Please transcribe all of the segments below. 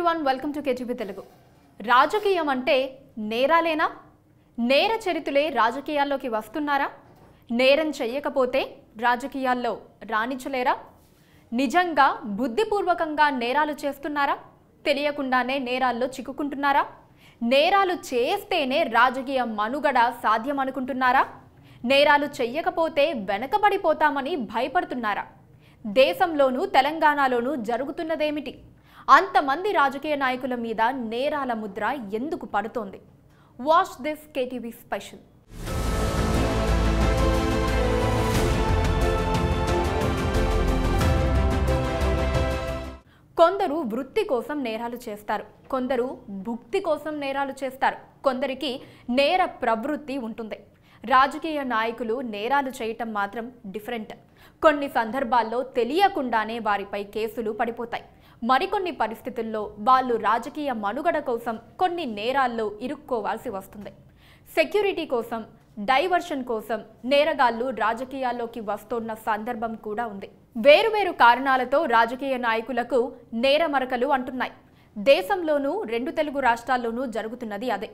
everyone welcome to KTV Telugu రాజకీయం అంటే నేరాలేనా నేర చరితులే రాజకీయాల్లోకి వస్తున్నారా నేరం చెయ్యకపోతే రాజకీయాల్లో రాణించలేరా నిజంగా బుద్ధిపూర్వకంగా నేరాలు చేస్తున్నారా తెలియకుండానే నేరాల్లో చిక్కుకుంటున్నారా నేరాలు చేస్తేనే రాజకీయ మనుగడ సాధ్యం అనుకుంటున్నారా నేరాలు చెయ్యకపోతే వెనకబడిపోతామని భయపడుతున్నారా దేశంలోనూ తెలంగాణలోనూ జరుగుతున్నదేమిటి అంతమంది రాజకీయ నాయకుల మీద నేరాల ముద్ర ఎందుకు పడుతోంది వాచ్ దిస్ కేటీవీ స్పెషల్ కొందరు వృత్తి కోసం నేరాలు చేస్తారు కొందరు భుక్తి కోసం నేరాలు చేస్తారు కొందరికి నేర ప్రవృత్తి ఉంటుంది రాజకీయ నాయకులు నేరాలు చేయటం మాత్రం డిఫరెంట్ కొన్ని సందర్భాల్లో తెలియకుండానే వారిపై కేసులు పడిపోతాయి మరికొన్ని పరిస్థితుల్లో వాళ్ళు రాజకీయ మనుగడ కోసం కొన్ని నేరాల్లో ఇరుక్కోవాల్సి వస్తుంది సెక్యూరిటీ కోసం డైవర్షన్ కోసం నేరగాళ్లు రాజకీయాల్లోకి వస్తోన్న సందర్భం కూడా ఉంది వేరువేరు కారణాలతో రాజకీయ నాయకులకు నేరమరకలు అంటున్నాయి దేశంలోనూ రెండు తెలుగు రాష్ట్రాల్లోనూ జరుగుతున్నది అదే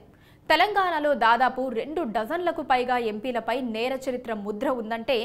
తెలంగాణలో దాదాపు రెండు డజన్లకు పైగా ఎంపీలపై నేర చరిత్ర ముద్ర ఉందంటే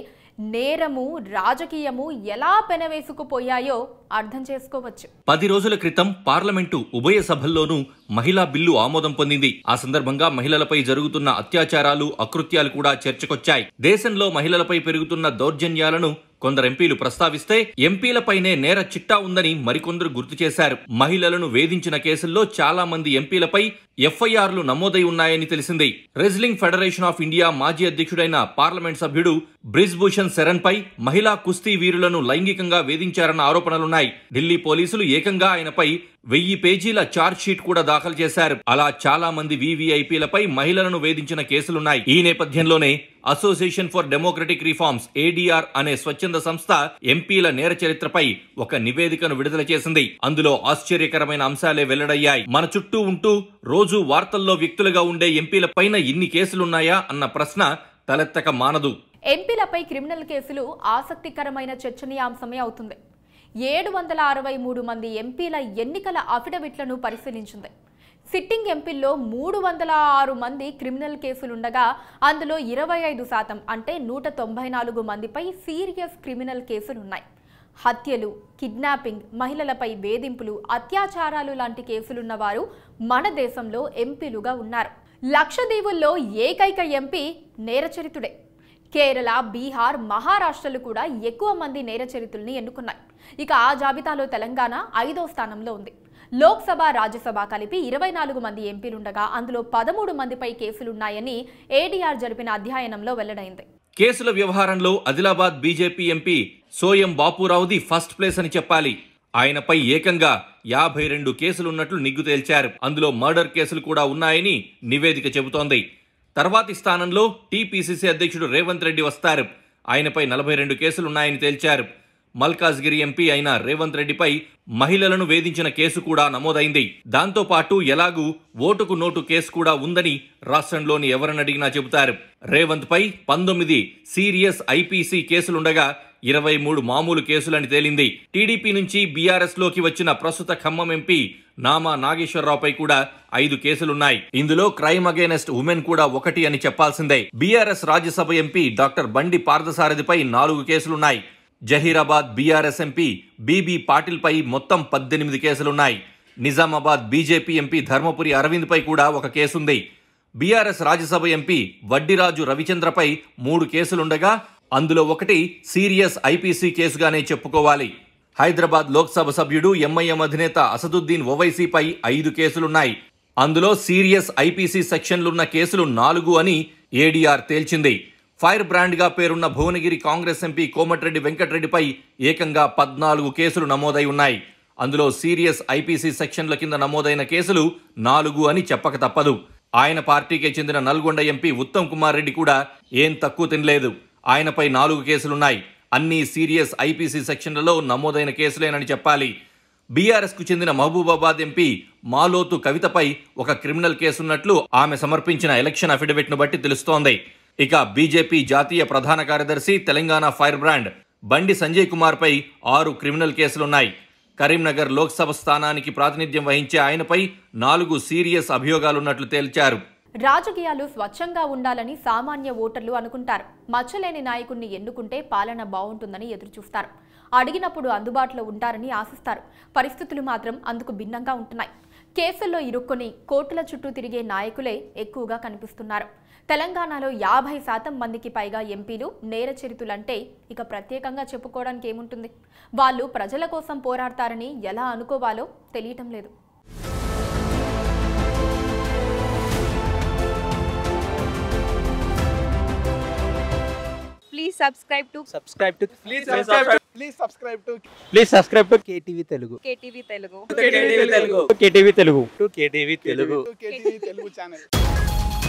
నేరము రాజకీయము ఎలా పెనవేసుకుపోయాయో అర్థం చేసుకోవచ్చు పది రోజుల క్రితం పార్లమెంటు ఉభయ సభల్లోనూ మహిళా బిల్లు ఆమోదం పొందింది ఆ సందర్భంగా మహిళలపై జరుగుతున్న అత్యాచారాలు అకృత్యాలు కూడా చర్చకొచ్చాయి దేశంలో మహిళలపై పెరుగుతున్న దౌర్జన్యాలను కొందరు ఎంపీలు ప్రస్తావిస్తే ఎంపీలపైనే నేర చిట్టా ఉందని మరికొందరు గుర్తు చేశారు మహిళలను వేధించిన కేసుల్లో చాలా మంది ఎంపీలపై ఎఫ్ఐఆర్లు నమోదై ఉన్నాయని తెలిసింది రెజ్లింగ్ ఫెడరేషన్ ఆఫ్ ఇండియా మాజీ అధ్యక్షుడైన పార్లమెంట్ సభ్యుడు బ్రిజ్భూషణ్ శరణ్ పై మహిళా కుస్తీ వీరులను లైంగికంగా వేధించారన్న ఆరోపణలున్నాయి ఢిల్లీ పోలీసులు ఏకంగా ఆయనపై వెయ్యి పేజీల ఛార్జ్ షీట్ కూడా దాఖలు చేశారు అలా చాలా మంది వివిఐపీలపై మహిళలను వేధించిన కేసులున్నాయి ఈ నేపథ్యంలోనే association for democratic reforms ADR అనే స్వచ్ఛంద స్వచ్ఛంద సంస్థ ఎంపీల నేర చరిత్రపై ఒక నివేదికను విడుదల చేసింది అందులో ఆశ్చర్యకరమైన అంశాలే వెల్లడయ్యాయి మన చుట్టూ ఉంటూ రోజు వార్తల్లో వ్యక్తులుగా ఉండే ఎంపీల పైన ఇన్ని కేసులున్నాయా అన్న ప్రశ్న తలెత్తక మానదు ఎంపీలపై క్రిమినల్ కేసులు ఆసక్తికరమైన చర్చనీయాంశమే అవుతుంది ఏడు వందల అరవై మూడు మంది ఎంపీల ఎన్నికల అఫిడవిట్లను పరిశీలించింది సిట్టింగ్ ఎంపీల్లో మూడు వందల ఆరు మంది క్రిమినల్ కేసులుండగా అందులో ఇరవై ఐదు శాతం అంటే నూట తొంభై నాలుగు మందిపై సీరియస్ క్రిమినల్ కేసులున్నాయి హత్యలు కిడ్నాపింగ్ మహిళలపై వేధింపులు అత్యాచారాలు లాంటి కేసులున్న వారు మన దేశంలో ఎంపీలుగా ఉన్నారు లక్షదీవుల్లో ఏకైక ఎంపీ నేరచరితుడే కేరళ బీహార్ మహారాష్ట్రలు కూడా ఎక్కువ మంది నేరచరితుల్ని ఎన్నుకున్నాయి ఇక ఆ జాబితాలో తెలంగాణ ఐదో స్థానంలో ఉంది లోక్సభ రాజ్యసభ కలిపి ఇరవై నాలుగు మంది ఎంపీలుండగా అందులో పదమూడు మందిపై కేసులున్నాయని ఏడీఆర్ జరిపిన అధ్యయనంలో వెల్లడైంది కేసుల వ్యవహారంలో ఆదిలాబాద్ బీజేపీ ఎంపీ సోయం బాపురావుది ఫస్ట్ ప్లేస్ అని చెప్పాలి ఆయనపై ఏకంగా యాభై రెండు కేసులున్నట్లు నిగ్గు తేల్చారు అందులో మర్డర్ కేసులు కూడా ఉన్నాయని నివేదిక చెబుతోంది తర్వాతి స్థానంలో టీపీసీసీ అధ్యక్షుడు రేవంత్ రెడ్డి వస్తారు ఆయనపై నలభై రెండు కేసులున్నాయని తేల్చారు మల్కాజ్గిరి ఎంపీ అయిన రేవంత్ రెడ్డిపై మహిళలను వేధించిన కేసు కూడా నమోదైంది దాంతోపాటు ఎలాగూ ఓటుకు నోటు కేసు కూడా ఉందని రాష్ట్రంలోని ఎవరనడిగినా చెబుతారు రేవంత్ పై పంతొమ్మిది సీరియస్ ఐపీసీ కేసులుండగా ఇరవై మూడు మామూలు కేసులని తేలింది టీడీపీ నుంచి బీఆర్ఎస్లోకి వచ్చిన ప్రస్తుత ఖమ్మం ఎంపీ నామా నాగేశ్వరరావుపై కూడా ఐదు కేసులున్నాయి ఇందులో క్రైమ్ అగేనెస్ట్ ఉమెన్ కూడా ఒకటి అని చెప్పాల్సిందే BRS Rajya Sabha MP doctor Bandi పార్థసారథిపై నాలుగు కేసులున్నాయి జహీరాబాద్ బీఆర్ఎస్ ఎంపీ బీబీ పాటిల్పై మొత్తం పద్దెనిమిది కేసులున్నాయి నిజామాబాద్ బీజేపీ ఎంపీ ధర్మపురి అరవింద్పై కూడా ఒక కేసుంది బీఆర్ఎస్ రాజ్యసభ ఎంపీ వడ్డిరాజు రవిచంద్రపై మూడు కేసులుండగా అందులో ఒకటి సీరియస్ ఐపీసీ కేసుగానే చెప్పుకోవాలి హైదరాబాద్ లోక్సభ సభ్యుడు ఎంఐఎం అధినేత అసదుద్దీన్ ఓవైసీపై ఐదు కేసులున్నాయి అందులో సీరియస్ ఐపీసీ సెక్షన్లున్న కేసులు నాలుగు అని ఏడీఆర్ తేల్చింది ఫైర్ బ్రాండ్గా పేరున్న భువనగిరి కాంగ్రెస్ ఎంపీ కోమటిరెడ్డి వెంకటరెడ్డిపై ఏకంగా పద్నాలుగు కేసులు నమోదై ఉన్నాయి అందులో సీరియస్ ఐపీసీ సెక్షన్ల కింద నమోదైన కేసులు నాలుగు అని చెప్పక తప్పదు ఆయన పార్టీకే చెందిన నల్గొండ ఎంపీ ఉత్తమ్ కుమార్ రెడ్డి కూడా ఏం తక్కువ తినలేదు ఆయనపై నాలుగు కేసులున్నాయి అన్ని సీరియస్ ఐపీసీ సెక్షన్లలో నమోదైన కేసులేనని చెప్పాలి బీఆర్ఎస్కు చెందిన మహబూబాబాద్ ఎంపీ మాలోతు కవితపై ఒక క్రిమినల్ కేసున్నట్లు ఆమె సమర్పించిన ఎలక్షన్ అఫిడవిట్ను బట్టి తెలుస్తోంది ఇక బీజేపీ జాతీయ ప్రధాన కార్యదర్శి తెలంగాణ ఫైర్ బ్రాండ్ బండి సంజయ్ కుమార్పై ఆరు క్రిమినల్ కేసులున్నాయి కరీంనగర్ లోక్సభ స్థానానికి ప్రాతినిధ్యం వహించే ఆయనపై నాలుగు సీరియస్ అభియోగాలున్నట్లు తేల్చారు రాజకీయాలు స్వచ్ఛంగా ఉండాలని సామాన్య ఓటర్లు అనుకుంటారు మచ్చలేని నాయకుణ్ణి ఎన్నుకుంటే పాలన బాగుంటుందని ఎదురుచూస్తారు అడిగినప్పుడు అందుబాటులో ఉంటారని ఆశిస్తారు పరిస్థితులు మాత్రం అందుకు భిన్నంగా ఉంటున్నాయి కేసుల్లో ఇరుక్కొని కోర్టుల చుట్టూ తిరిగే నాయకులే ఎక్కువగా కనిపిస్తున్నారు తెలంగాణలో యాభై శాతం మందికి పైగా ఎంపీలు నేరచరితులంటే ఇక ప్రత్యేకంగా చెప్పుకోవడానికి ఏముంటుంది వాళ్ళు ప్రజల కోసం పోరాడతారని ఎలా అనుకోవాలో తెలియటం లేదు తెలుగు